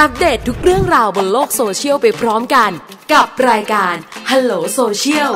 อัปเดตททุกเรื่องราวบนโลกโซเชียลไปพร้อมกันกับรายการ Hello Social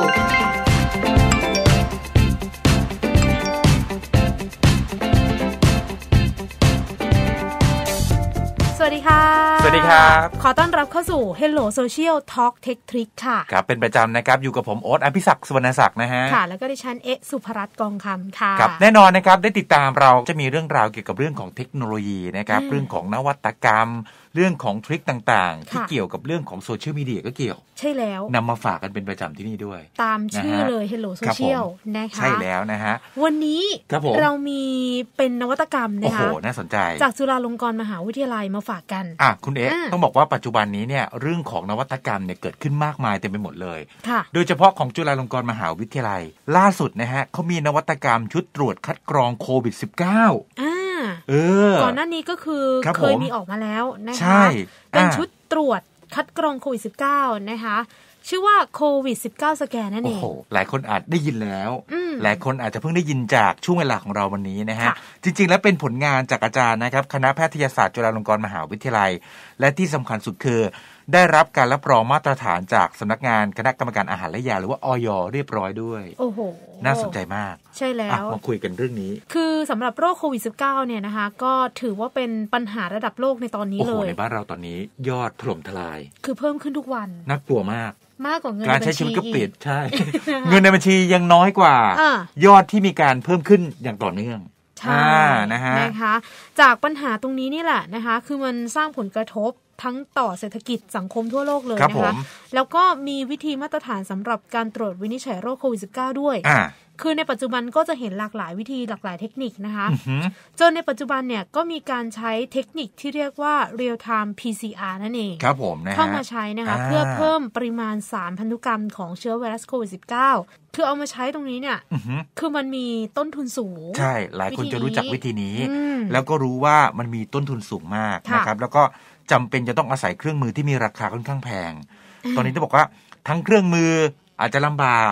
สวัสดีค่ะสวัสดีครับ ขอต้อนรับเข้าสู่ Hello Social Talk Tech Trick ค่ะครับเป็นประจำนะครับอยู่กับผมโอ๊ตอภิศักดิ์สุวรรณศักดิ์นะฮะค่ะแล้วก็ดิฉัน เอ สุภรัตน์กองคำค่ะครับแน่นอนนะครับได้ติดตามเราจะมีเรื่องราวเกี่ยวกับเรื่องของเทคโนโลยีนะครับเรื่องของนวัตกรรม เรื่องของทริคต่างๆ ที่เกี่ยวกับเรื่องของโซเชียลมีเดียก็เกี่ยว ใช่แล้วนำมาฝากกันเป็นประจำที่นี่ด้วย ตามชื่อเลย Hello Social นะคะใช่แล้วนะฮะวันนี้เรามีเป็นนวัตกรรมนะคะโอ้โหน่าสนใจจากจุฬาลงกรณ์มหาวิทยาลัยมาฝากกันอ่ะุณเอ๊ต้องบอกว่าปัจจุบันนี้เนี่ยเรื่องของนวัตกรรมเนี่ย เกิดขึ้นมากมาย เต็มไปหมดเลย โดยเฉพาะของจุฬาลงกรณ์มหาวิทยาลัย ล่าสุดนะฮะเขามีนวัตกรรมชุดตรวจคัดกรองโควิด -19 อ่าเออก่อนหน้านี้ก็คือคเคยมีออกมาแล้วนะคะเป็นชุดตรวจคัดกรองโควิด -19 นะคะชื่อว่าโควิด -19 สแกนนั่นเอง โอ้โหหลายคนอาจได้ยินแล้วหลายคนอาจจะเพิ่งได้ยินจากช่วงเวลาของเราวันนี้นะฮะ จริงๆ แล้วเป็นผลงานจากอาจารย์นะครับ คณะแพทยศาสตร์จุฬาลงกรณ์มหาวิทยาลัย และที่สำคัญสุดคือได้รับการรับรองมาตรฐานจากสำนักงานคณะกรรมการอาหารและยาหรือว่าออยเรียบร้อยด้วย โอ้โห น่าสนใจมาก ใช่แล้วมาคุยกันเรื่องนี้ คือสำหรับโรคโควิด -19 เนี่ยนะคะก็ถือว่าเป็นปัญหาระดับโลกในตอนนี้เลยในบ้านเราตอนนี้ยอดถล่มทลาย คือเพิ่มขึ้นทุกวัน น่ากลัวมากมากกว่าเงินการใช้ชีวิตก็เปลี่ยนใช่ เงินในบัญชียังน้อยกว่า ยอดที่มีการเพิ่มขึ้นอย่างต่อเนื่องใช่นะฮะจากปัญหาตรงนี้นี่แหละนะคะ คือมันสร้างผลกระทบทั้งต่อเศรษฐกิจสังคมทั่วโลกเลยนะคะ แล้วก็มีวิธีมาตรฐานสำหรับการตรวจวินิจฉัยโรคโควิด -19 ด้วย คือในปัจจุบันก็จะเห็นหลากหลายวิธีหลากหลายเทคนิคนะคะจนในปัจจุบันเนี่ยก็มีการใช้เทคนิคที่เรียกว่า real time PCR นั่นเอง ครับผม เข้ามาใช้นะคะเพื่อเพิ่มปริมาณสารพันธุกรรมของเชื้อไวรัสโควิด -19 คือเอามาใช้ตรงนี้เนี่ยคือมันมีต้นทุนสูง ใช่หลายคนจะรู้จักวิธีนี้ แล้วก็รู้ว่ามันมีต้นทุนสูงมากนะครับ แล้วก็จำเป็นจะต้องอาศัยเครื่องมือที่มีราคาค่อนข้างแพง ตอนนี้จะบอกว่า ทั้งเครื่องมืออาจจะลำบาก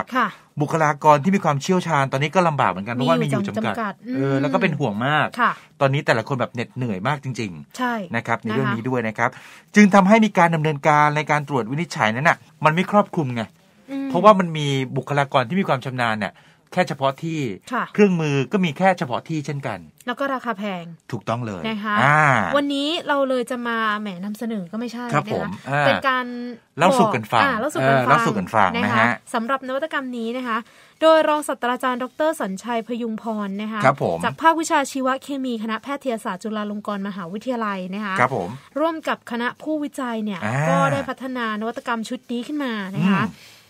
บุคลากรที่มีความเชี่ยวชาญ ตอนนี้ก็ลำบากเหมือนกันเพราะว่ามีอยู่จำกัดเออแล้วก็เป็นห่วงมาก ตอนนี้แต่ละคนแบบเหน็ดเหนื่อยมากจริง ๆ ใช่นะครับ ในเรื่องนี้ด้วยนะครับ จึงทำให้มีการดำเนินการในการตรวจวินิจฉัยนั้นน่ะมันไม่ครอบคลุมไงเพราะว่ามันมีบุคลากรที่มีความชำนาญเนี่ยแค่เฉพาะที่ เครื่องมือก็มีแค่เฉพาะที่เช่นกัน แล้วก็ราคาแพง ถูกต้องเลยนะคะวันนี้เราเลยจะมาแหมนำเสนอก็ไม่ใช่ครับผมเป็นการเล่าสู่กันฟังเล่าสู่กันฟังนะคะสำหรับนวัตกรรมนี้นะคะ โดยรองศาสตราจารย์ ดรสัญชัยพยุงพรนะคะจากภาควิชาชีวเคมีคณะแพทยศาสตร์จุฬาลงกรณ์มหาวิทยาลัยนะคะครับผม ร่วมกับคณะผู้วิจัยเนี่ย ก็ได้พัฒนานวัตกรรมชุดนี้ขึ้นมานะคะ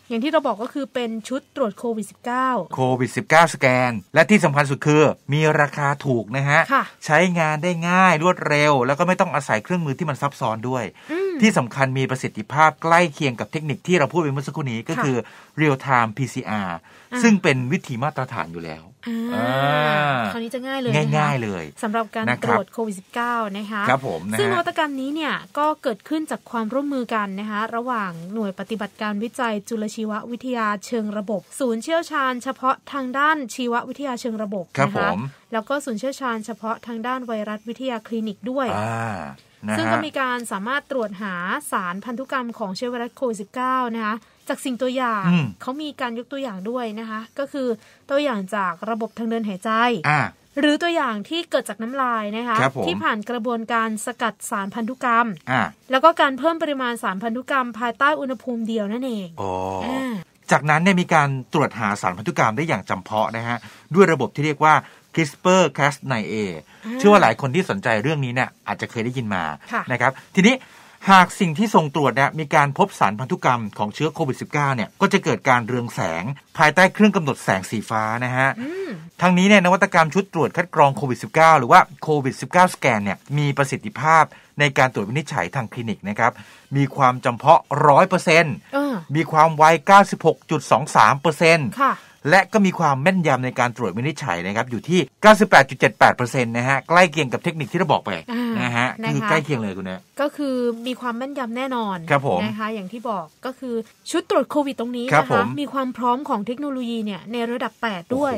อย่างที่เราบอกก็คือเป็นชุดตรวจโควิด -19 โควิด -19 สแกน และที่สำคัญสุดคือ มีราคาถูกนะฮะ ใช้งานได้ง่ายรวดเร็ว แล้วก็ไม่ต้องอาศัยเครื่องมือที่มันซับซ้อนด้วย ที่สำคัญมีประสิทธิภาพใกล้เคียงกับเทคนิคที่เราพูดไปเมื่อสักครู่นี้ก็คือ real time PCR ซึ่งเป็นวิธีมาตรฐานอยู่แล้วคราวนี้จะง่ายเลย ง่ายๆ เลยสำหรับการตรวจโควิด -19 นะคะ ครับผม ซึ่งนวัตกรรมนี้เนี่ยก็เกิดขึ้นจากความร่วมมือกันนะคะ ระหว่างหน่วยปฏิบัติการวิจัยจุลชีววิทยาเชิงระบบ ศูนย์เชี่ยวชาญเฉพาะทางด้านชีววิทยาเชิงระบบนะคะแล้วก็ศูนย์เชี่ยวชาญเฉพาะทางด้านไวรัสวิทยาคลินิกด้วยซึ่งก็มีการสามารถตรวจหาสารพันธุกรรมของเชื้อไวรัสโควิด -19 นะคะจากสิ่งตัวอย่างเขามีการยกตัวอย่างด้วยนะคะก็คือตัวอย่างจากระบบทางเดินหายใจหรือตัวอย่างที่เกิดจากน้ำลายนะคะที่ผ่านกระบวนการสกัดสารพันธุกรรมแล้วก็การเพิ่มปริมาณสารพันธุกรรมภายใต้อุณหภูมิเดียวนั่นเองจากนั้นเนี่ยมีการตรวจหาสารพันธุกรรมได้อย่างจำเพาะนะฮะด้วยระบบที่เรียกว่า CRISPR Cas9a เชื่อว่าหลายคนที่สนใจเรื่องนี้เนี่ยอาจจะเคยได้ยินมานะครับทีนี้หากสิ่งที่ส่งตรวจเนี่ยมีการพบสารพันธุกรรมของเชื้อโควิด -19 เนี่ยก็จะเกิดการเรืองแสงภายใต้เครื่องกำหนดแสงสีฟ้านะฮะทั้งนี้เนี่ยนวัตกรรมชุดตรวจคัดกรองโควิด -19 หรือว่าโควิด -19 สแกนเนี่ยมีประสิทธิภาพในการตรวจวินิจฉัยทางคลินิกนะครับ มีความจำเพาะร้อยเปอร์เซ็นต์มีความไว96.23%ค่ะและก็มีความแม่นยำในการตรวจวินิจฉัยนะครับอยู่ที่ 98.78%นะฮะใกล้เคียงกับเทคนิคที่เราบอกไปนะฮะคือใกล้เคียงเลยคุณเนี่ยก็คือมีความแม่นยำแน่นอนครับผมนะคะอย่างที่บอกก็คือชุดตรวจโควิดตรงนี้นะคะมีความพร้อมของเทคโนโลยีเนี่ยในระดับ 8 ด้วย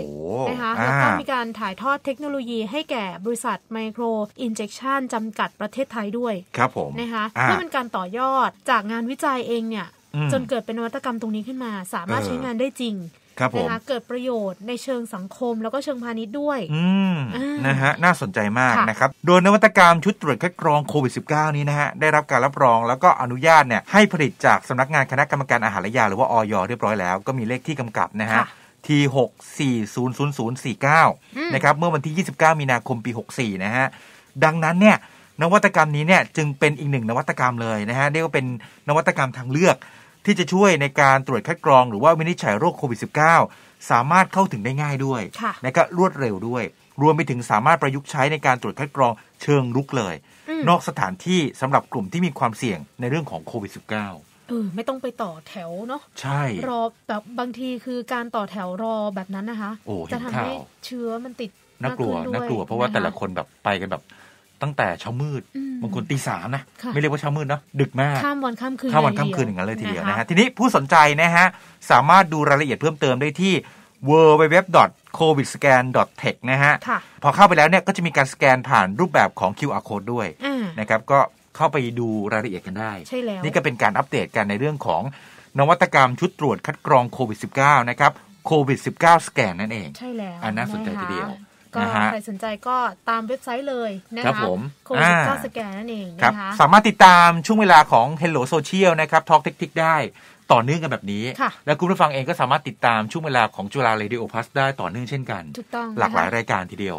นะคะแล้วก็มีการถ่ายทอดเทคโนโลยีให้แก่บริษัทไมโครอินเจคชันจำกัดประเทศไทยด้วยครับผมนะคะเพื่อเป็นการต่อยอดจากงานวิจัยเองเนี่ยจนเกิดเป็นนวัตกรรมตรงนี้ขึ้นมา สามารถใช้งานได้จริงครับผมเกิดประโยชน์ในเชิงสังคมแล้วก็เชิงพาณิชย์ด้วยอืมนะฮะน่าสนใจมากนะครับโดยนวัตกรรมชุดตรวจคัดกรองโควิด -19 นี้นะฮะได้รับการรับรองแล้วก็อนุญาตเนี่ยให้ผลิตจากสำนักงานคณะกรรมการอาหารและยาหรือว่าออยเรียบร้อยแล้ว ก็มีเลขที่กำกับนะฮะที640049นะครับเมื่อวันที่ 29 มีนาคมปี 64 นะฮะดังนั้นเนี่ยนวัตกรรมนี้เนี่ยจึงเป็นอีกหนึ่งนวัตกรรมเลยนะฮะเรียกว่าเป็นนวัตกรรมทางเลือกที่จะช่วยใน การตรวจคัดกรอง หรือว่าวินิจฉัยโรคโควิด -19 สามารถเข้าถึงได้ง่ายด้วยนะครับรวดเร็วด้วย รวมไปถึงสามารถประยุกต์ใช้ในการตรวจคัดกรองเชิงรุกเลย นอกสถานที่สำหรับกลุ่มที่มีความเสี่ยงในเรื่องของโควิด -19 เไม่ต้องไปต่อแถวเนาะใช่ รอแบบบางทีคือการต่อแถวรอแบบนั้นนะคะจะทำให้เชื้อมันติดน่ากลัวน่ากลัวเพราะว่าแต่ละคนแบบไปกันแบบตั้งแต่เช้ามืดบางคนตีสามนะ ไม่เรียกว่าเช้ามืดเนาะดึกมากข้ามวันข้ามคืนข้ามวันข้ามคืนอย่างนั้นเลยทีเดียวนะฮะ ทีนี้ผู้สนใจนะฮะ สามารถดูรายละเอียดเพิ่มเติมได้ที่ w w w c o v i d s c a n t e c h นะฮะพอเข้าไปแล้วเนี่ยก็จะมีการสแกนผ่านรูปแบบของ QR code ด้วยนะครับก็เข้าไปดูรายละเอียดกันได้ใช่แล้วนี่ก็เป็นการอัปเดตกันในเรื่องของนวัตกรรมชุดตรวจคัดกรองโควิด -19 นะครับโควิด -19 สแกนนั่นเองใช่แล้วอันน่าสนใจทีเดียวก็ใครสนใจก็ตามเว็บไซต์เลยนะคะโควิด้าสแกนนั่นเองนะคะสามารถติดตามช่วงเวลาของ Hello Social นะครับทอล์กเทคได้ต่อเนื่องกันแบบนี้ และคุณผู้ฟังเองก็สามารถติดตามช่วงเวลาของจุฬาเรดิโอพัสได้ต่อเนื่องเช่นกันถูกต้องหลากหลายรายการทีเดียว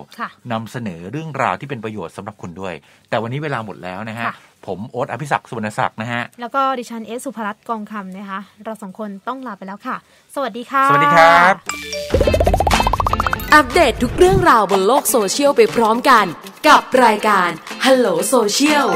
นำเสนอเรื่องราวที่เป็นประโยชน์สำหรับคุณด้วย แต่วันนี้เวลาหมดแล้วนะฮะผมโอ๊ตอภิศักดิ์สุวรรณศักดิ์นะฮะแล้วก็ดิฉันเอสุภรัตน์กองคำนะคะ เราสองคนต้องลาไปแล้วค่ะ สวัสดีค่ะ สวัสดีครับอัปเดตททุกเรื่องราวบนโลกโซเชียลไปพร้อมกันกับรายการ Hello Social